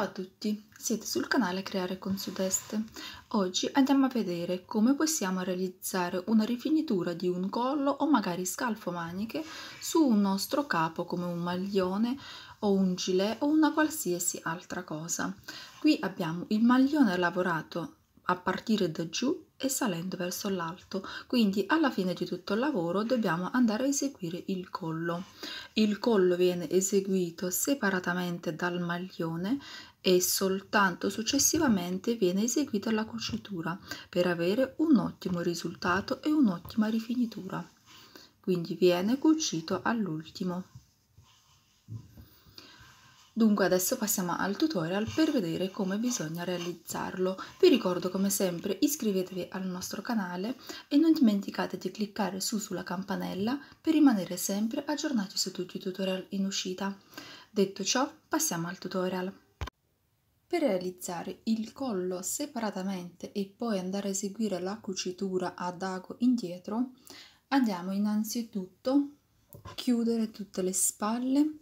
Ciao a tutti, siete sul canale Creare con sud Oggi andiamo a vedere come possiamo realizzare una rifinitura di un collo o magari scalfo maniche su un nostro capo come un maglione o un gilet o una qualsiasi altra cosa. Qui abbiamo il maglione lavorato a partire da giù e salendo verso l'alto quindi alla fine di tutto il lavoro dobbiamo andare a eseguire il collo il collo viene eseguito separatamente dal maglione e soltanto successivamente viene eseguita la cucitura per avere un ottimo risultato e un'ottima rifinitura. Quindi viene cucito all'ultimo. Dunque adesso passiamo al tutorial per vedere come bisogna realizzarlo. Vi ricordo come sempre iscrivetevi al nostro canale e non dimenticate di cliccare su sulla campanella per rimanere sempre aggiornati su tutti i tutorial in uscita. Detto ciò passiamo al tutorial. Per realizzare il collo separatamente e poi andare a eseguire la cucitura ad ago indietro, andiamo innanzitutto a chiudere tutte le spalle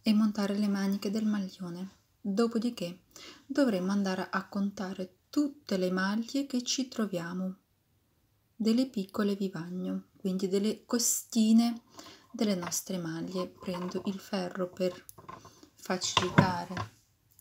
e montare le maniche del maglione. Dopodiché dovremo andare a contare tutte le maglie che ci troviamo, delle piccole vivagno, quindi delle costine delle nostre maglie. Prendo il ferro per facilitare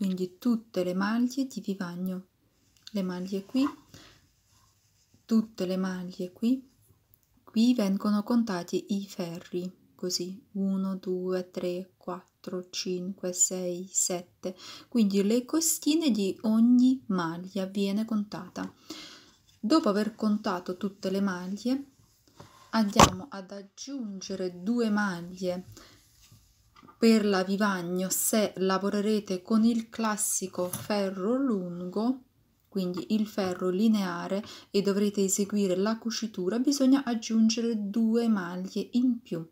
quindi tutte le maglie di vivagno le maglie qui tutte le maglie qui qui vengono contati i ferri così 1 2 3 4 5 6 7 quindi le costine di ogni maglia viene contata dopo aver contato tutte le maglie andiamo ad aggiungere due maglie per la Vivagno se lavorerete con il classico ferro lungo quindi il ferro lineare e dovrete eseguire la cucitura bisogna aggiungere due maglie in più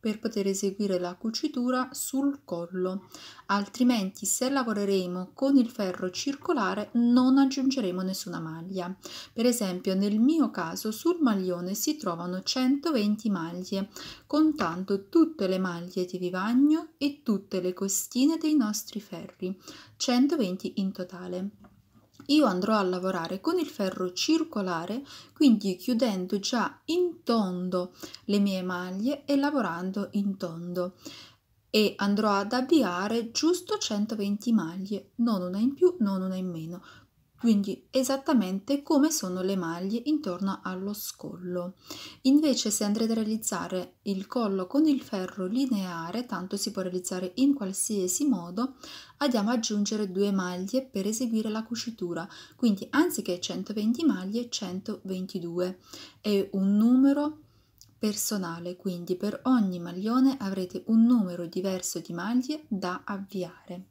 per poter eseguire la cucitura sul collo altrimenti se lavoreremo con il ferro circolare non aggiungeremo nessuna maglia per esempio nel mio caso sul maglione si trovano 120 maglie contando tutte le maglie di vivagno e tutte le costine dei nostri ferri 120 in totale io andrò a lavorare con il ferro circolare, quindi chiudendo già in tondo le mie maglie e lavorando in tondo e andrò ad avviare giusto 120 maglie, non una in più, non una in meno quindi esattamente come sono le maglie intorno allo scollo. Invece se andrete a realizzare il collo con il ferro lineare, tanto si può realizzare in qualsiasi modo, andiamo ad aggiungere due maglie per eseguire la cucitura, quindi anziché 120 maglie 122 è un numero personale, quindi per ogni maglione avrete un numero diverso di maglie da avviare.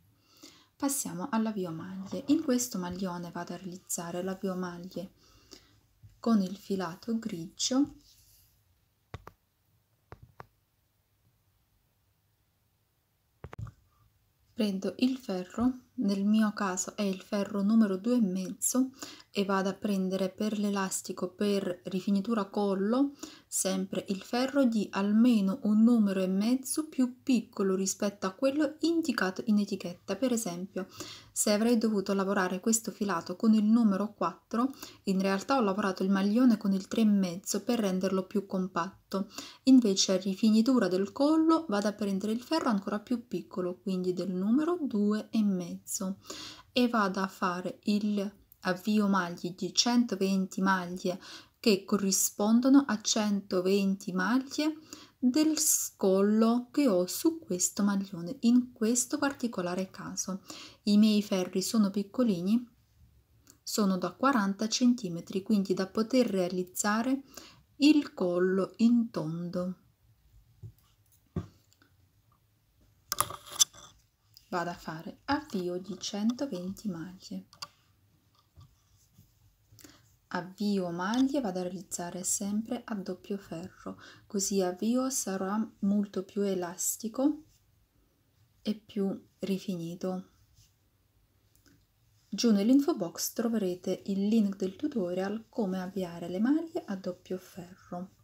Passiamo all'avvio maglie. In questo maglione vado a realizzare l'avvio maglie con il filato grigio prendo il ferro nel mio caso è il ferro numero due e mezzo e vado a prendere per l'elastico per rifinitura collo sempre il ferro di almeno un numero e mezzo più piccolo rispetto a quello indicato in etichetta. Per esempio, se avrei dovuto lavorare questo filato con il numero 4, in realtà ho lavorato il maglione con il e mezzo per renderlo più compatto. Invece a rifinitura del collo vado a prendere il ferro ancora più piccolo, quindi del numero e mezzo pezzo e vado a fare il avvio maglie di 120 maglie che corrispondono a 120 maglie del scollo che ho su questo maglione in questo particolare caso i miei ferri sono piccolini sono da 40 cm quindi da poter realizzare il collo in tondo vado a fare avvio di 120 maglie avvio maglie vado a realizzare sempre a doppio ferro così avvio sarà molto più elastico e più rifinito giù nell'info box troverete il link del tutorial come avviare le maglie a doppio ferro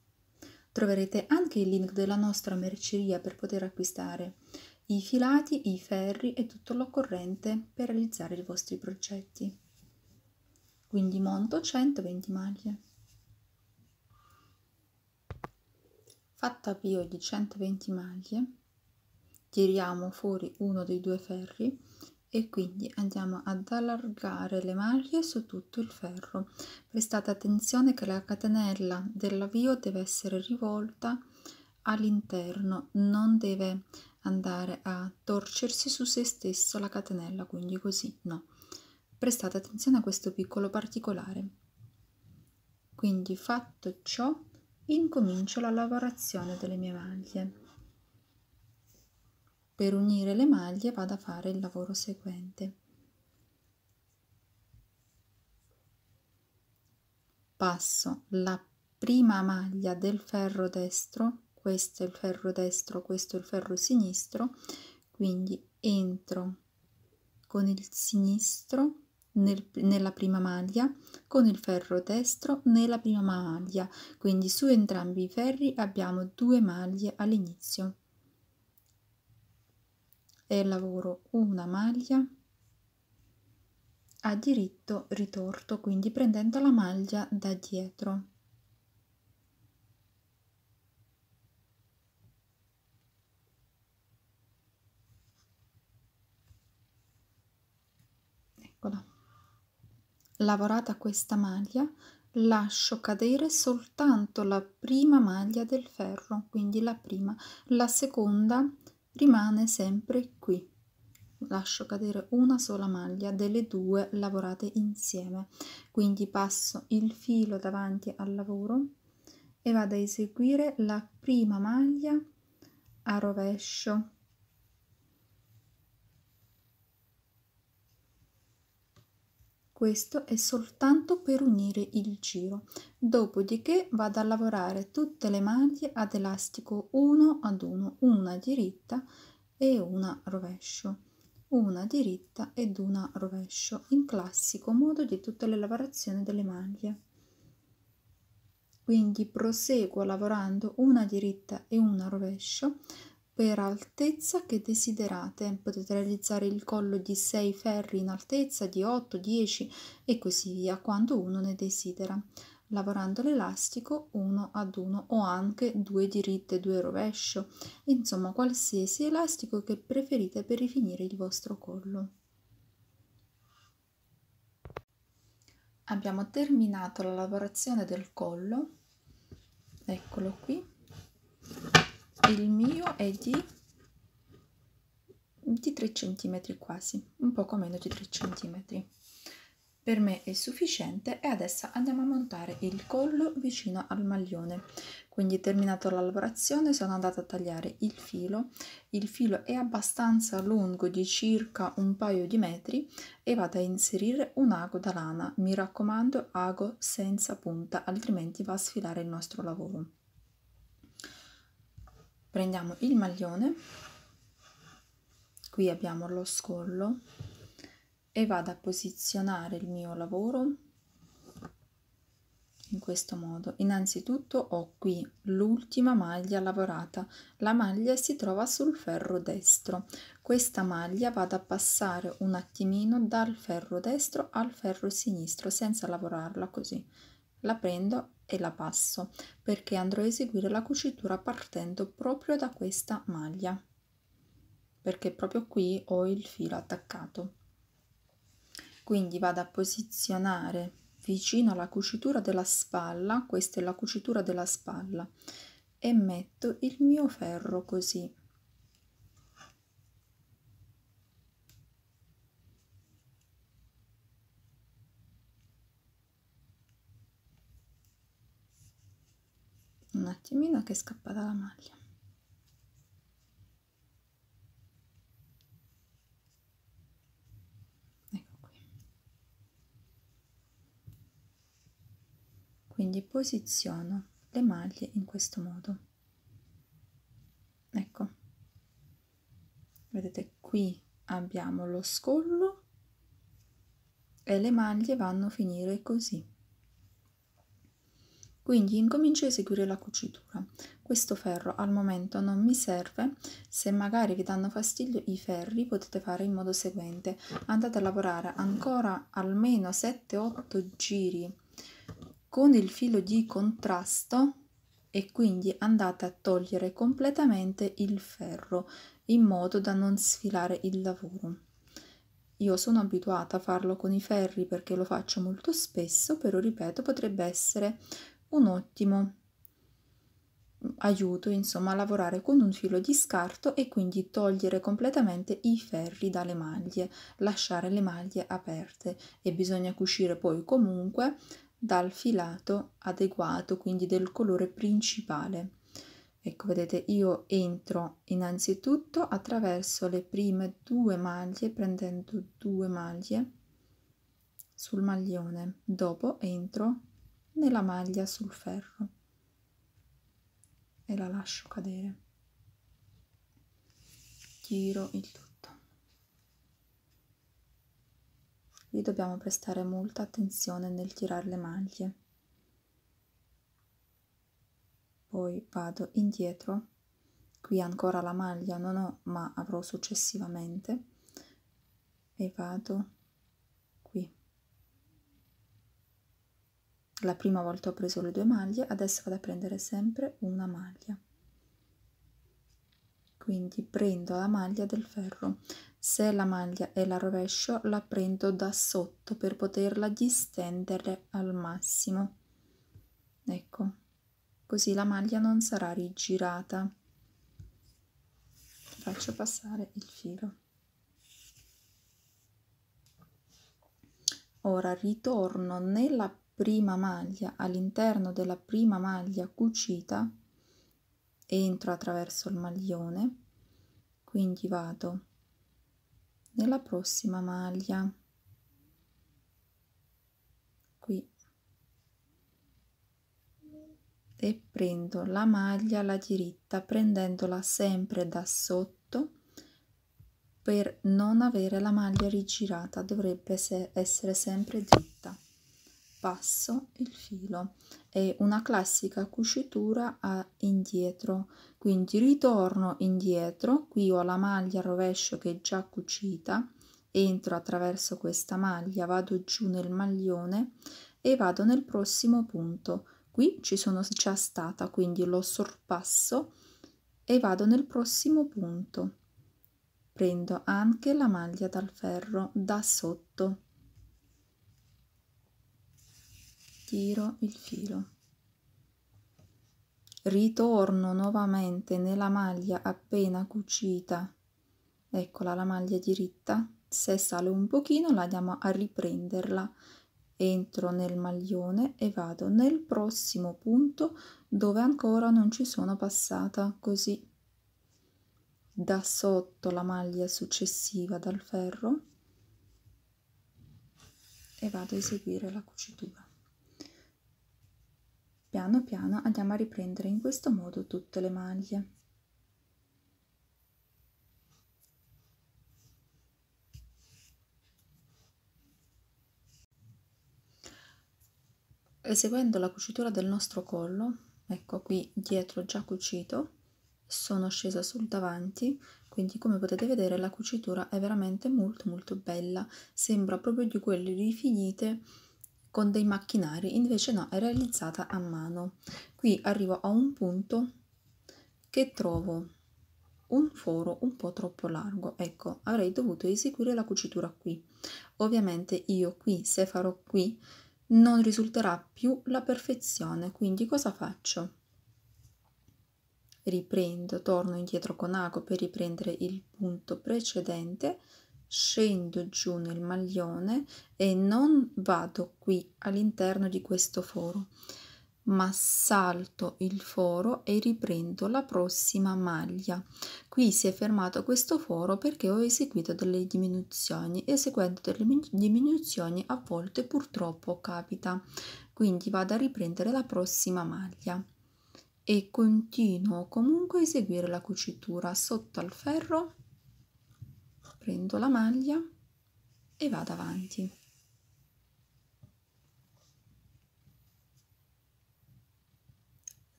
troverete anche il link della nostra merceria per poter acquistare i filati, i ferri e tutto l'occorrente per realizzare i vostri progetti. Quindi monto 120 maglie. Fatto avvio di 120 maglie, tiriamo fuori uno dei due ferri e quindi andiamo ad allargare le maglie su tutto il ferro. Prestate attenzione che la catenella dell'avvio deve essere rivolta all'interno, non deve andare a torcersi su se stesso la catenella, quindi così no. Prestate attenzione a questo piccolo particolare. Quindi fatto ciò, incomincio la lavorazione delle mie maglie. Per unire le maglie vado a fare il lavoro seguente. Passo la prima maglia del ferro destro questo è il ferro destro, questo è il ferro sinistro, quindi entro con il sinistro nel, nella prima maglia, con il ferro destro nella prima maglia, quindi su entrambi i ferri abbiamo due maglie all'inizio e lavoro una maglia a diritto ritorto, quindi prendendo la maglia da dietro. eccola lavorata questa maglia lascio cadere soltanto la prima maglia del ferro quindi la prima la seconda rimane sempre qui lascio cadere una sola maglia delle due lavorate insieme quindi passo il filo davanti al lavoro e vado a eseguire la prima maglia a rovescio questo è soltanto per unire il giro dopodiché vado a lavorare tutte le maglie ad elastico uno ad uno, una diritta e una rovescio una diritta ed una rovescio in classico modo di tutte le lavorazioni delle maglie quindi proseguo lavorando una diritta e una rovescio per altezza che desiderate. Potete realizzare il collo di 6 ferri in altezza, di 8, 10 e così via, quando uno ne desidera, lavorando l'elastico uno ad uno o anche due diritte, due rovescio, insomma qualsiasi elastico che preferite per rifinire il vostro collo. Abbiamo terminato la lavorazione del collo, eccolo qui il mio è di, di 3 cm quasi, un poco meno di 3 cm. Per me è sufficiente e adesso andiamo a montare il collo vicino al maglione. Quindi terminato la lavorazione sono andata a tagliare il filo. Il filo è abbastanza lungo di circa un paio di metri e vado a inserire un ago da lana. Mi raccomando ago senza punta altrimenti va a sfilare il nostro lavoro prendiamo il maglione qui abbiamo lo scollo e vado a posizionare il mio lavoro in questo modo innanzitutto ho qui l'ultima maglia lavorata la maglia si trova sul ferro destro questa maglia vado a passare un attimino dal ferro destro al ferro sinistro senza lavorarla così la prendo e la passo perché andrò a eseguire la cucitura partendo proprio da questa maglia perché proprio qui ho il filo attaccato quindi vado a posizionare vicino alla cucitura della spalla questa è la cucitura della spalla e metto il mio ferro così un attimino che è scappata la maglia ecco qui quindi posiziono le maglie in questo modo ecco vedete qui abbiamo lo scollo e le maglie vanno a finire così quindi incomincio a eseguire la cucitura. Questo ferro al momento non mi serve, se magari vi danno fastidio i ferri potete fare in modo seguente. Andate a lavorare ancora almeno 7-8 giri con il filo di contrasto e quindi andate a togliere completamente il ferro in modo da non sfilare il lavoro. Io sono abituata a farlo con i ferri perché lo faccio molto spesso, però ripeto potrebbe essere un ottimo aiuto insomma a lavorare con un filo di scarto e quindi togliere completamente i ferri dalle maglie lasciare le maglie aperte e bisogna cucire poi comunque dal filato adeguato quindi del colore principale ecco vedete io entro innanzitutto attraverso le prime due maglie prendendo due maglie sul maglione dopo entro nella maglia sul ferro e la lascio cadere giro il tutto qui dobbiamo prestare molta attenzione nel tirare le maglie poi vado indietro qui ancora la maglia non ho ma avrò successivamente e vado la prima volta ho preso le due maglie adesso vado a prendere sempre una maglia quindi prendo la maglia del ferro se la maglia è la rovescio la prendo da sotto per poterla distendere al massimo ecco così la maglia non sarà rigirata faccio passare il filo ora ritorno nella prima maglia all'interno della prima maglia cucita entro attraverso il maglione quindi vado nella prossima maglia qui e prendo la maglia alla diritta prendendola sempre da sotto per non avere la maglia rigirata dovrebbe essere sempre dritta passo il filo è una classica cucitura a indietro quindi ritorno indietro qui ho la maglia al rovescio che è già cucita entro attraverso questa maglia vado giù nel maglione e vado nel prossimo punto qui ci sono già stata quindi lo sorpasso e vado nel prossimo punto prendo anche la maglia dal ferro da sotto tiro il filo ritorno nuovamente nella maglia appena cucita eccola la maglia diritta se sale un pochino la andiamo a riprenderla entro nel maglione e vado nel prossimo punto dove ancora non ci sono passata così da sotto la maglia successiva dal ferro e vado a eseguire la cucitura piano piano andiamo a riprendere in questo modo tutte le maglie eseguendo la cucitura del nostro collo ecco qui dietro già cucito sono scesa sul davanti quindi come potete vedere la cucitura è veramente molto molto bella sembra proprio di quelle rifinite con dei macchinari, invece no, è realizzata a mano. Qui arrivo a un punto che trovo un foro un po' troppo largo, ecco, avrei dovuto eseguire la cucitura qui. Ovviamente io qui, se farò qui, non risulterà più la perfezione, quindi cosa faccio? Riprendo, torno indietro con ago per riprendere il punto precedente scendo giù nel maglione e non vado qui all'interno di questo foro ma salto il foro e riprendo la prossima maglia. Qui si è fermato questo foro perché ho eseguito delle diminuzioni. Eseguendo delle diminuzioni a volte purtroppo capita. Quindi vado a riprendere la prossima maglia e continuo comunque a eseguire la cucitura sotto al ferro prendo la maglia e vado avanti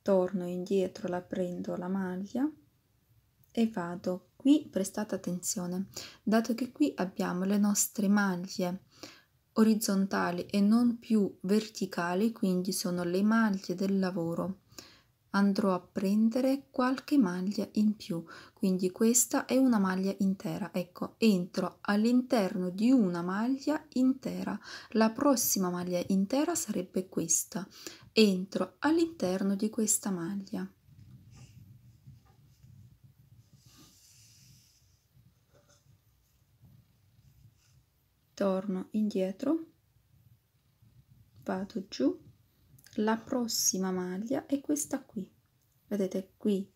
torno indietro la prendo la maglia e vado qui prestate attenzione dato che qui abbiamo le nostre maglie orizzontali e non più verticali quindi sono le maglie del lavoro andrò a prendere qualche maglia in più quindi questa è una maglia intera ecco entro all'interno di una maglia intera la prossima maglia intera sarebbe questa entro all'interno di questa maglia torno indietro vado giù la prossima maglia è questa qui vedete qui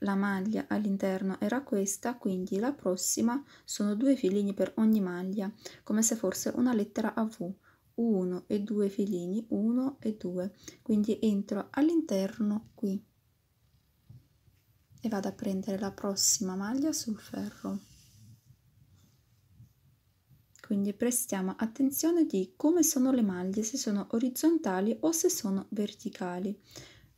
la maglia all'interno era questa quindi la prossima sono due filini per ogni maglia come se fosse una lettera a v 1 e 2 filini 1 e 2 quindi entro all'interno qui e vado a prendere la prossima maglia sul ferro quindi prestiamo attenzione di come sono le maglie, se sono orizzontali o se sono verticali.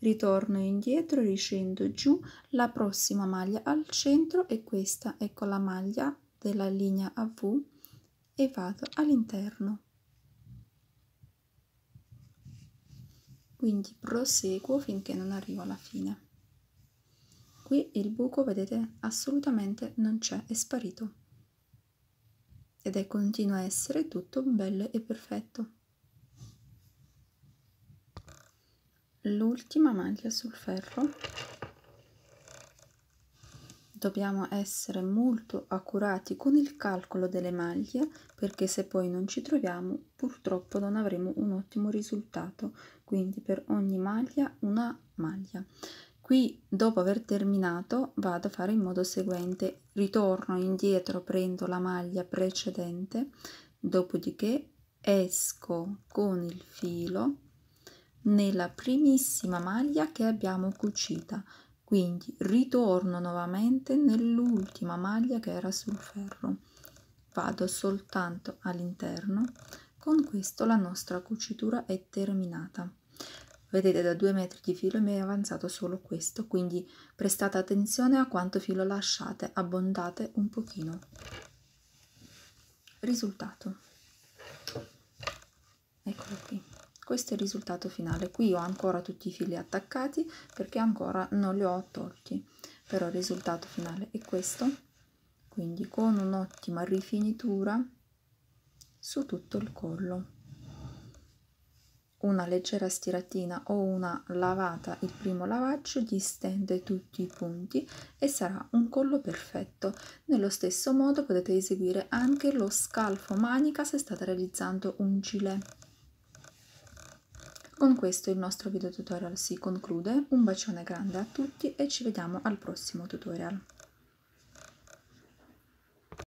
Ritorno indietro, riscendo giù, la prossima maglia al centro è questa, ecco la maglia della linea V e vado all'interno. Quindi proseguo finché non arrivo alla fine. Qui il buco, vedete, assolutamente non c'è, è sparito ed è continua a essere tutto bello e perfetto. L'ultima maglia sul ferro. Dobbiamo essere molto accurati con il calcolo delle maglie perché se poi non ci troviamo purtroppo non avremo un ottimo risultato. Quindi per ogni maglia una maglia qui dopo aver terminato vado a fare in modo seguente ritorno indietro prendo la maglia precedente dopodiché esco con il filo nella primissima maglia che abbiamo cucita quindi ritorno nuovamente nell'ultima maglia che era sul ferro vado soltanto all'interno con questo la nostra cucitura è terminata Vedete da due metri di filo mi è avanzato solo questo, quindi prestate attenzione a quanto filo lasciate, abbondate un pochino. Risultato. Eccolo qui. Questo è il risultato finale. Qui ho ancora tutti i fili attaccati perché ancora non li ho tolti. Però il risultato finale è questo. Quindi con un'ottima rifinitura su tutto il collo una leggera stiratina o una lavata il primo lavaggio distende tutti i punti e sarà un collo perfetto nello stesso modo potete eseguire anche lo scalfo manica se state realizzando un gilet con questo il nostro video tutorial si conclude un bacione grande a tutti e ci vediamo al prossimo tutorial